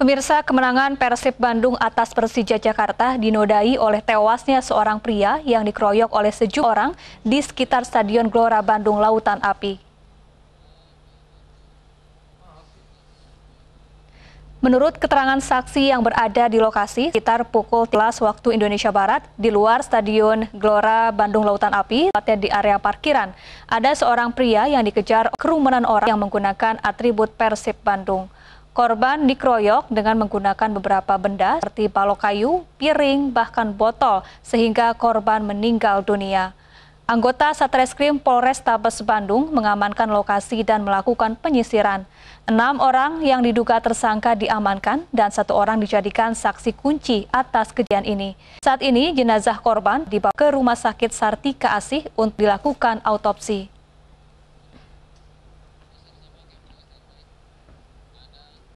Pemirsa, kemenangan Persib Bandung atas Persija Jakarta dinodai oleh tewasnya seorang pria yang dikeroyok oleh sejumlah orang di sekitar Stadion Gelora Bandung Lautan Api. Menurut keterangan saksi yang berada di lokasi, sekitar pukul 13 waktu Indonesia Barat, di luar Stadion Gelora Bandung Lautan Api, tepatnya di area parkiran, ada seorang pria yang dikejar kerumunan orang yang menggunakan atribut Persib Bandung. Korban dikeroyok dengan menggunakan beberapa benda seperti balok kayu, piring, bahkan botol sehingga korban meninggal dunia. Anggota Satreskrim Polres Tabes Bandung mengamankan lokasi dan melakukan penyisiran. Enam orang yang diduga tersangka diamankan dan satu orang dijadikan saksi kunci atas kejadian ini. Saat ini jenazah korban dibawa ke Rumah Sakit Sartika Asih untuk dilakukan autopsi.